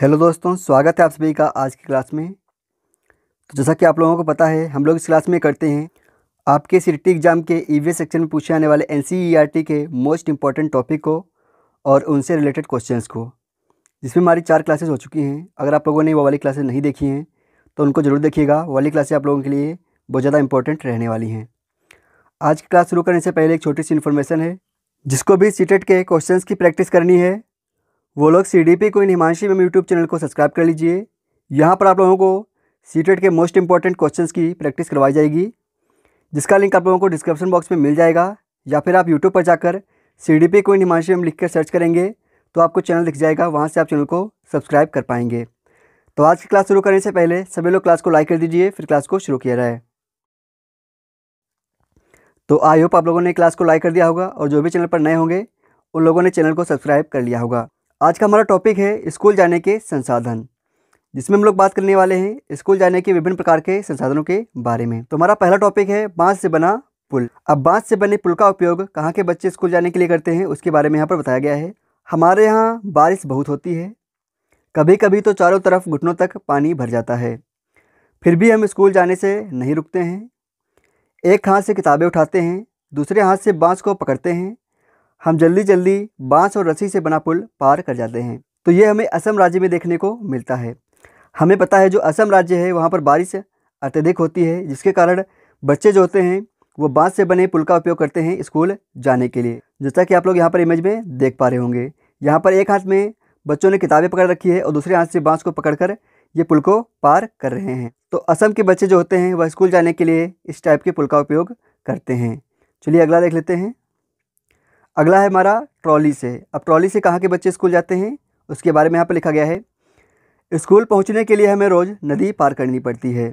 hello दोस्तों स्वागत है आप सभी का आज की क्लास में तो जैसा कि आप लोगों को पता है हम लोग इस क्लास में करते हैं आपके सी e एग्ज़ाम के ई e सेक्शन में पूछे आने वाले एन e के मोस्ट इंपॉर्टेंट टॉपिक को और उनसे रिलेटेड क्वेश्चंस को जिसमें हमारी चार क्लासेस हो चुकी हैं अगर आप लोगों ने वो वाली क्लासेस नहीं देखी हैं तो उनको ज़रूर देखिएगा वाली क्लासेज आप लोगों के लिए बहुत ज़्यादा इंपॉर्टेंट रहने वाली हैं आज की क्लास शुरू करने से पहले एक छोटी सी इन्फॉर्मेशन है जिसको भी सीटेट के क्वेश्चंस की प्रैक्टिस करनी है वो लोग सी डी पी को इन हिमांशी में यूट्यूब चैनल को सब्सक्राइब कर लीजिए यहाँ पर आप लोगों को सीटेट e के मोस्ट इंपॉर्टेंट क्वेश्चंस की प्रैक्टिस करवाई जाएगी जिसका लिंक आप लोगों को डिस्क्रिप्शन बॉक्स में मिल जाएगा या फिर आप यूट्यूब पर जाकर सी डी पी कोई हिमांशी मेम लिख कर सर्च करेंगे तो आपको चैनल दिख जाएगा वहाँ से आप चैनल को सब्सक्राइब कर पाएंगे तो आज की क्लास शुरू करने से पहले सभी लोग क्लास को लाइक कर दीजिए फिर क्लास को शुरू किया जाए तो आई होप आप लोगों ने क्लास को लाइक कर दिया होगा और जो भी चैनल पर नए होंगे उन लोगों ने चैनल को सब्सक्राइब कर लिया होगा आज का हमारा टॉपिक है स्कूल जाने के संसाधन जिसमें हम लोग बात करने वाले हैं स्कूल जाने के विभिन्न प्रकार के संसाधनों के बारे में तो हमारा पहला टॉपिक है बांस से बना पुल अब बांस से बने पुल का उपयोग कहाँ के बच्चे स्कूल जाने के लिए करते हैं उसके बारे में यहाँ पर बताया गया है हमारे यहाँ बारिश बहुत होती है कभी कभी तो चारों तरफ घुटनों तक पानी भर जाता है फिर भी हम स्कूल जाने से नहीं रुकते हैं एक हाथ से किताबें उठाते हैं दूसरे हाथ से बाँस को पकड़ते हैं हम जल्दी जल्दी बांस और रस्सी से बना पुल पार कर जाते हैं तो ये हमें असम राज्य में देखने को मिलता है हमें पता है जो असम राज्य है वहाँ पर बारिश अत्यधिक होती है जिसके कारण बच्चे जो होते हैं वो बांस से बने पुल का उपयोग करते हैं स्कूल जाने के लिए जैसा कि आप लोग यहाँ पर इमेज में देख पा रहे होंगे यहाँ पर एक हाथ में बच्चों ने किताबें पकड़ रखी है और दूसरे हाथ से बांस को पकड़कर ये पुल को पार कर रहे हैं तो असम के बच्चे जो होते हैं वह स्कूल जाने के लिए इस टाइप के पुल का उपयोग करते हैं चलिए अगला देख लेते हैं अगला है हमारा ट्रॉली से अब ट्रॉली से कहाँ के बच्चे स्कूल जाते हैं उसके बारे में यहाँ पर लिखा गया है स्कूल पहुँचने के लिए हमें रोज़ नदी पार करनी पड़ती है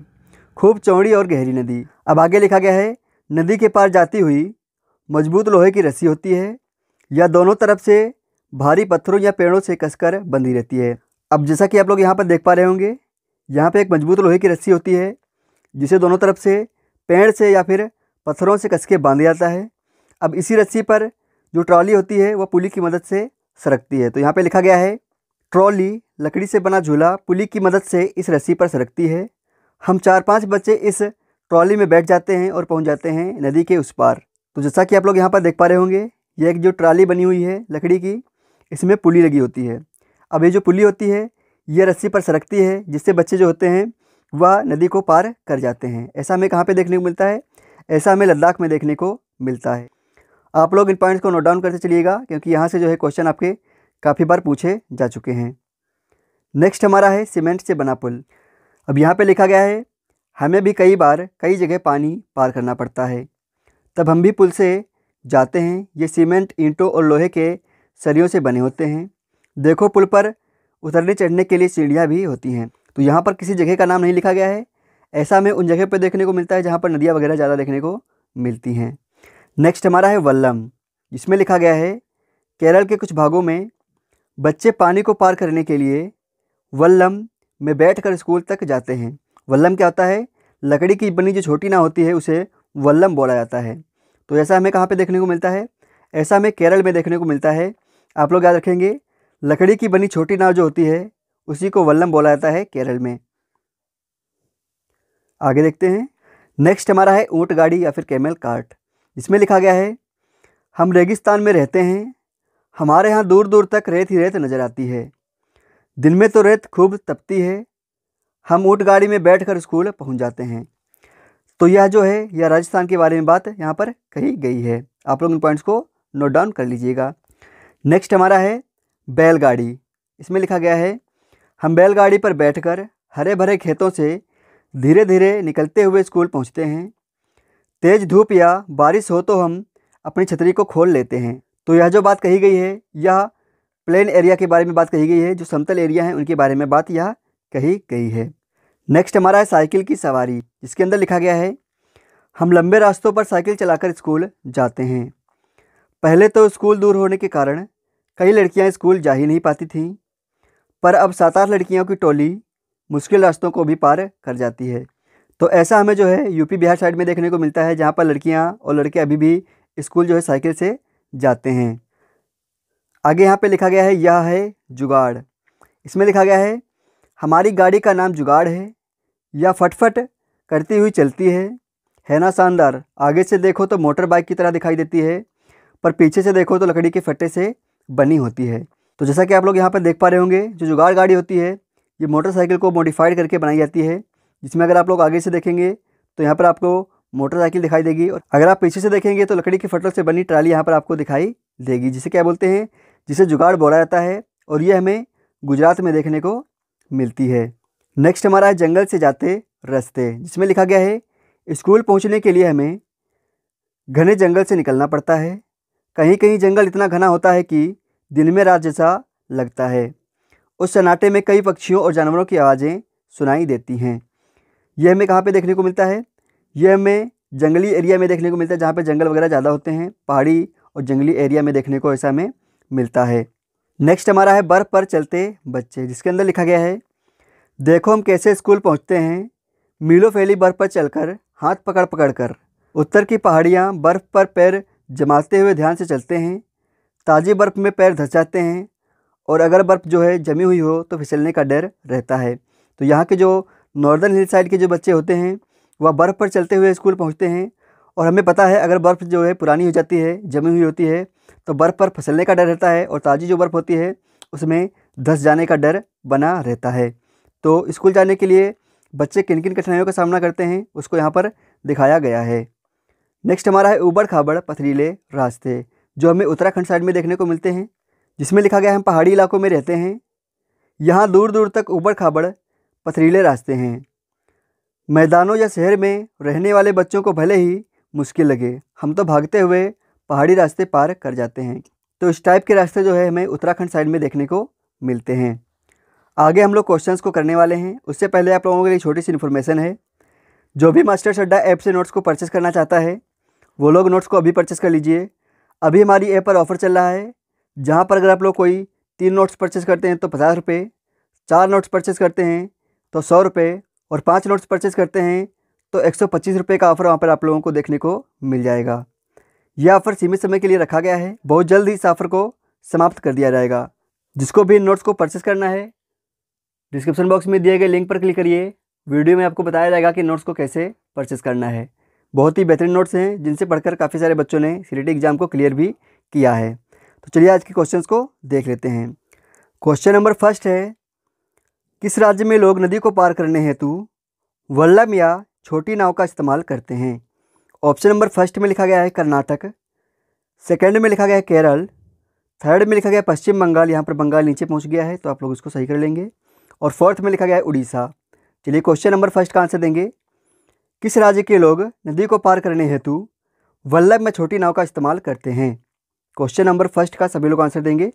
खूब चौड़ी और गहरी नदी अब आगे लिखा गया है नदी के पार जाती हुई मजबूत लोहे की रस्सी होती है या दोनों तरफ से भारी पत्थरों या पेड़ों से कसकर बंधी रहती है अब जैसा कि आप लोग यहाँ पर देख पा रहे होंगे यहाँ पर एक मजबूत लोहे की रस्सी होती है जिसे दोनों तरफ से पेड़ से या फिर पत्थरों से कस के बांध जाता है अब इसी रस्सी पर जो ट्रॉली होती है वह पुली की मदद से सरकती है तो यहाँ पे लिखा गया है ट्रॉली लकड़ी से बना झूला पुली की मदद से इस रस्सी पर सरकती है हम चार पांच बच्चे इस ट्रॉली में बैठ जाते हैं और पहुँच जाते हैं नदी के उस पार तो जैसा कि आप लोग यहाँ पर देख पा रहे होंगे ये एक जो ट्रॉली बनी हुई है लकड़ी की इसमें पुली लगी होती है अब ये जो पुली होती है ये रस्सी पर सरकती है जिससे बच्चे जो होते हैं वह नदी को पार कर जाते हैं ऐसा हमें कहाँ पर देखने को मिलता है ऐसा हमें लद्दाख में देखने को मिलता है आप लोग इन पॉइंट्स को नोट डाउन करते चलिएगा क्योंकि यहाँ से जो है क्वेश्चन आपके काफ़ी बार पूछे जा चुके हैं नेक्स्ट हमारा है सीमेंट से बना पुल अब यहाँ पे लिखा गया है हमें भी कई बार कई जगह पानी पार करना पड़ता है तब हम भी पुल से जाते हैं ये सीमेंट ईंटों और लोहे के सरियों से बने होते हैं देखो पुल पर उतरने चढ़ने के लिए सीढ़ियाँ भी होती हैं तो यहाँ पर किसी जगह का नाम नहीं लिखा गया है ऐसा हमें उन जगह पर देखने को मिलता है जहाँ पर नदियाँ वगैरह ज़्यादा देखने को मिलती हैं नेक्स्ट हमारा है वल्लम इसमें लिखा गया है केरल के कुछ भागों में बच्चे पानी को पार करने के लिए वल्लम में बैठकर स्कूल तक जाते हैं वल्लम क्या होता है लकड़ी की बनी जो छोटी ना होती है उसे वल्लम बोला जाता है तो ऐसा हमें कहाँ पे देखने को मिलता है ऐसा हमें केरल में देखने को मिलता है आप लोग याद रखेंगे लकड़ी की बनी छोटी नाव जो होती है उसी को वल्लम बोला जाता है केरल में आगे देखते हैं नेक्स्ट हमारा है ऊँट गाड़ी या फिर कैमल कार्ट इसमें लिखा गया है हम रेगिस्तान में रहते हैं हमारे यहाँ दूर दूर तक रेत ही रेत नज़र आती है दिन में तो रेत खूब तपती है हम ऊँट गाड़ी में बैठकर स्कूल पहुँच जाते हैं तो यह जो है यह राजस्थान के बारे में बात यहाँ पर कही गई है आप लोग इन पॉइंट्स को नोट डाउन कर लीजिएगा नेक्स्ट हमारा है बैलगाड़ी इसमें लिखा गया है हम बैलगाड़ी पर बैठकर हरे भरे खेतों से धीरे धीरे निकलते हुए स्कूल पहुँचते हैं तेज़ धूप या बारिश हो तो हम अपनी छतरी को खोल लेते हैं तो यह जो बात कही गई है यह प्लेन एरिया के बारे में बात कही गई है जो समतल एरिया है उनके बारे में बात यह कही गई है नेक्स्ट हमारा है साइकिल की सवारी जिसके अंदर लिखा गया है हम लंबे रास्तों पर साइकिल चलाकर स्कूल जाते हैं पहले तो स्कूल दूर होने के कारण कई लड़कियां स्कूल जा ही नहीं पाती थीं पर अब सात आठ लड़कियों की टोली मुश्किल रास्तों को भी पार कर जाती है तो ऐसा हमें जो है यूपी बिहार साइड में देखने को मिलता है जहाँ पर लड़कियाँ और लड़के अभी भी स्कूल जो है साइकिल से जाते हैं आगे यहाँ पे लिखा गया है यह है जुगाड़ इसमें लिखा गया है हमारी गाड़ी का नाम जुगाड़ है यह फटफट करती हुई चलती है है ना शानदार आगे से देखो तो मोटर बाइक की तरह दिखाई देती है पर पीछे से देखो तो लकड़ी के फट्टे से बनी होती है तो जैसा कि आप लोग यहाँ पर देख पा रहे होंगे जो जुगाड़ गाड़ी होती है ये मोटरसाइकिल को मॉडिफाइड करके बनाई जाती है जिसमें अगर आप लोग आगे से देखेंगे तो यहाँ पर आपको मोटरसाइकिल दिखाई देगी और अगर आप पीछे से देखेंगे तो लकड़ी के फटल से बनी ट्राली यहाँ पर आपको दिखाई देगी जिसे क्या बोलते हैं जिसे जुगाड़ बोला जाता है और ये हमें गुजरात में देखने को मिलती है नेक्स्ट हमारा है जंगल से जाते रास्ते जिसमें लिखा गया है स्कूल पहुँचने के लिए हमें घने जंगल से निकलना पड़ता है कहीं कहीं जंगल इतना घना होता है कि दिन में रात जैसा लगता है उस सन्नाटे में कई पक्षियों और जानवरों की आवाज़ें सुनाई देती हैं यह हमें कहाँ पे देखने को मिलता है यह हमें जंगली एरिया में देखने को मिलता है जहाँ पे जंगल वगैरह ज़्यादा होते हैं पहाड़ी और जंगली एरिया में देखने को ऐसा हमें मिलता है नेक्स्ट हमारा है बर्फ़ पर चलते बच्चे जिसके अंदर लिखा गया है देखो हम कैसे स्कूल पहुँचते हैं मीलों फैली बर्फ़ पर चलकर हाथ पकड़ पकड़ कर उत्तर की पहाड़ियाँ बर्फ़ पर पैर जमाते हुए ध्यान से चलते हैं ताज़ी बर्फ़ में पैर धस जाते हैं और अगर बर्फ़ जो है जमी हुई हो तो फिसलने का डर रहता है तो यहाँ के जो नॉर्दर्न हिल साइड के जो बच्चे होते हैं वह बर्फ़ पर चलते हुए स्कूल पहुँचते हैं और हमें पता है अगर बर्फ़ जो है पुरानी हो जाती है जमी हुई होती है तो बर्फ़ पर फसलने का डर रहता है और ताज़ी जो बर्फ़ होती है उसमें धस जाने का डर बना रहता है तो स्कूल जाने के लिए बच्चे किन किन कठिनाइयों का सामना करते हैं उसको यहाँ पर दिखाया गया है नेक्स्ट हमारा है उबड़ खाबड़ पथरीले रास्ते जो हमें उत्तराखंड साइड में देखने को मिलते हैं जिसमें लिखा गया हम पहाड़ी इलाकों में रहते हैं यहाँ दूर दूर तक उबड़ खाबड़ पथरीले रास्ते हैं मैदानों या शहर में रहने वाले बच्चों को भले ही मुश्किल लगे हम तो भागते हुए पहाड़ी रास्ते पार कर जाते हैं तो इस टाइप के रास्ते जो है हमें उत्तराखंड साइड में देखने को मिलते हैं आगे हम लोग क्वेश्चंस को करने वाले हैं उससे पहले आप लोगों के लिए छोटी सी इन्फॉर्मेशन है जो भी मास्टर्स अड्डा ऐप से नोट्स को परचेस करना चाहता है वो लोग नोट्स को अभी परचेस कर लीजिए अभी हमारी ऐप पर ऑफ़र चल रहा है जहाँ पर अगर आप लोग कोई तीन नोट्स परचेस करते हैं तो पचास रुपये चार नोट्स परचेस करते हैं तो सौ रुपये और पाँच नोट्स परचेज़ करते हैं तो एक सौ पच्चीस रुपये का ऑफ़र वहाँ पर आप लोगों को देखने को मिल जाएगा यह ऑफ़र सीमित समय के लिए रखा गया है बहुत जल्द ही इस ऑफ़र को समाप्त कर दिया जाएगा जिसको भी नोट्स को परचेस करना है डिस्क्रिप्शन बॉक्स में दिए गए लिंक पर क्लिक करिए वीडियो में आपको बताया जाएगा कि नोट्स को कैसे परचेस करना है बहुत ही बेहतरीन नोट्स हैं जिनसे पढ़कर काफ़ी सारे बच्चों ने सीटेट एग्ज़ाम को क्लियर भी किया है तो चलिए आज के क्वेश्चन को देख लेते हैं क्वेश्चन नंबर फर्स्ट है किस राज्य में लोग नदी को पार करने हेतु वल्लम या छोटी नाव का इस्तेमाल करते हैं ऑप्शन नंबर फर्स्ट में लिखा गया है कर्नाटक सेकेंड में लिखा गया है केरल थर्ड में लिखा गया पश्चिम बंगाल यहाँ पर बंगाल नीचे पहुँच गया है तो आप लोग इसको सही कर लेंगे और फोर्थ में लिखा गया है उड़ीसा चलिए क्वेश्चन नंबर फर्स्ट का आंसर देंगे किस राज्य के लोग नदी को पार करने हेतु वल्लभ में छोटी नाव का इस्तेमाल करते हैं क्वेश्चन नंबर फर्स्ट का सभी लोग आंसर देंगे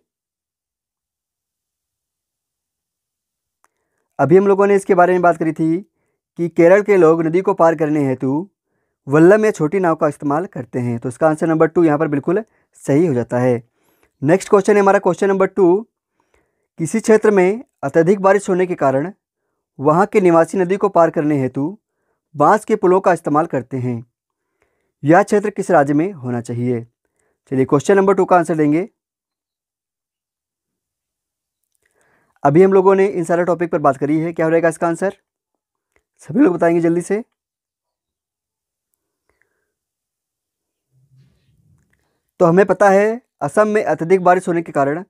अभी हम लोगों ने इसके बारे में बात करी थी कि केरल के लोग नदी को पार करने हेतु वल्लम या छोटी नाव का इस्तेमाल करते हैं तो इसका आंसर नंबर टू यहाँ पर बिल्कुल सही हो जाता है नेक्स्ट क्वेश्चन है हमारा क्वेश्चन नंबर टू किसी क्षेत्र में अत्यधिक बारिश होने के कारण वहाँ के निवासी नदी को पार करने हेतु बांस के पुलों का इस्तेमाल करते हैं यह क्षेत्र किस राज्य में होना चाहिए चलिए क्वेश्चन नंबर टू का आंसर देंगे अभी हम लोगों ने इन सारे टॉपिक पर बात करी है क्या हो रहेगा इसका आंसर सभी लोग बताएंगे जल्दी से तो हमें पता है असम में अत्यधिक बारिश होने के कारण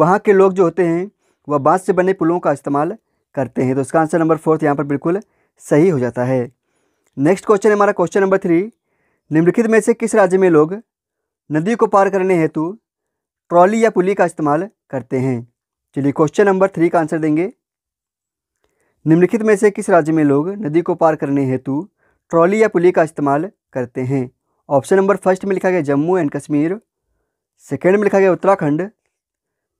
वहाँ के लोग जो होते हैं वह बांस से बने पुलों का इस्तेमाल करते हैं तो इसका आंसर नंबर फोर्थ यहाँ पर बिल्कुल सही हो जाता है नेक्स्ट क्वेश्चन हमारा क्वेश्चन नंबर थ्री निम्नलिखित में से किस राज्य में लोग नदी को पार करने हेतु ट्रॉली या पुली का इस्तेमाल करते हैं चलिए क्वेश्चन नंबर थ्री का आंसर देंगे निम्नलिखित में से किस राज्य में लोग नदी को पार करने हेतु ट्रॉली या पुली का इस्तेमाल करते हैं ऑप्शन नंबर फर्स्ट में लिखा गया जम्मू एंड कश्मीर सेकेंड में लिखा गया उत्तराखंड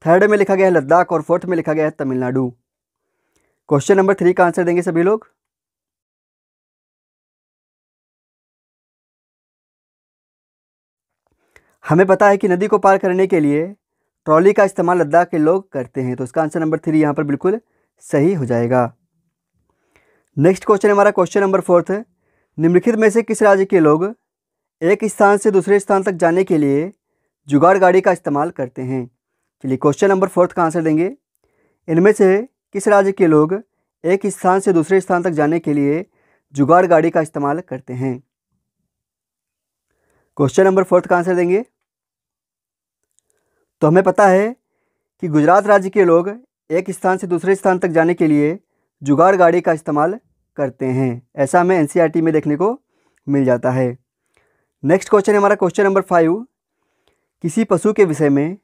थर्ड में लिखा गया है लद्दाख और फोर्थ में लिखा गया है तमिलनाडु क्वेश्चन नंबर थ्री का आंसर देंगे सभी लोग हमें पता है कि नदी को पार करने के लिए ट्रॉली का इस्तेमाल लद्दाख के लोग करते हैं तो इसका आंसर नंबर थ्री यहाँ पर बिल्कुल सही हो जाएगा नेक्स्ट क्वेश्चन हमारा क्वेश्चन नंबर फोर्थ है निम्नलिखित में से किस राज्य के लोग एक स्थान से दूसरे स्थान तक जाने के लिए जुगाड़ गाड़ी का इस्तेमाल करते हैं चलिए क्वेश्चन नंबर फोर्थ का आंसर देंगे इनमें से किस राज्य के लोग एक स्थान से दूसरे स्थान तक जाने के लिए जुगाड़ गाड़ी का इस्तेमाल करते हैं क्वेश्चन नंबर फोर्थ का आंसर देंगे तो हमें पता है कि गुजरात राज्य के लोग एक स्थान से दूसरे स्थान तक जाने के लिए जुगाड़ गाड़ी का इस्तेमाल करते हैं ऐसा हमें एन e में देखने को मिल जाता है नेक्स्ट क्वेश्चन हमारा क्वेश्चन नंबर फाइव किसी पशु के विषय में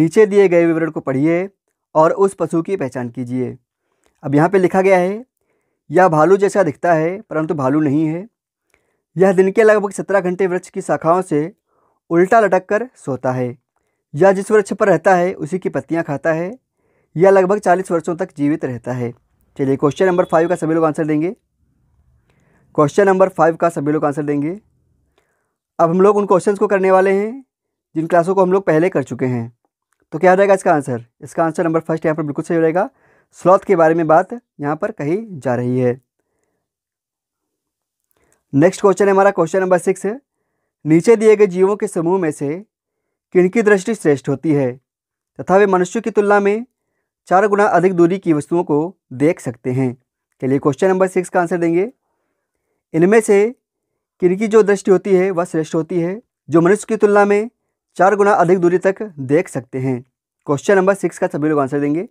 नीचे दिए गए विवरण को पढ़िए और उस पशु की पहचान कीजिए अब यहाँ पे लिखा गया है यह भालू जैसा दिखता है परंतु भालू नहीं है यह दिन के लगभग सत्रह घंटे वृक्ष की शाखाओं से उल्टा लटक कर सोता है या जिस वृक्ष पर रहता है उसी की पत्तियाँ खाता है या लगभग चालीस वर्षों तक जीवित रहता है चलिए क्वेश्चन नंबर फाइव का सभी लोग आंसर देंगे क्वेश्चन नंबर फाइव का सभी लोग आंसर देंगे अब हम लोग उन क्वेश्चन को करने वाले हैं जिन क्लासों को हम लोग पहले कर चुके हैं तो क्या हो जाएगा इसका आंसर इसका आंसर नंबर फर्स्ट यहाँ पर बिल्कुल सही हो जाएगा स्लॉथ के बारे में बात यहाँ पर कही जा रही है नेक्स्ट क्वेश्चन है हमारा क्वेश्चन नंबर सिक्स नीचे दिए गए जीवों के समूह में से किनकी दृष्टि श्रेष्ठ होती है तथा वे मनुष्य की तुलना में चार गुना अधिक दूरी की वस्तुओं को देख सकते हैं चलिए क्वेश्चन नंबर सिक्स का आंसर देंगे इनमें से किनकी जो दृष्टि होती है वह श्रेष्ठ होती है जो मनुष्य की तुलना में चार गुना अधिक दूरी तक देख सकते हैं क्वेश्चन नंबर सिक्स का सभी लोग आंसर देंगे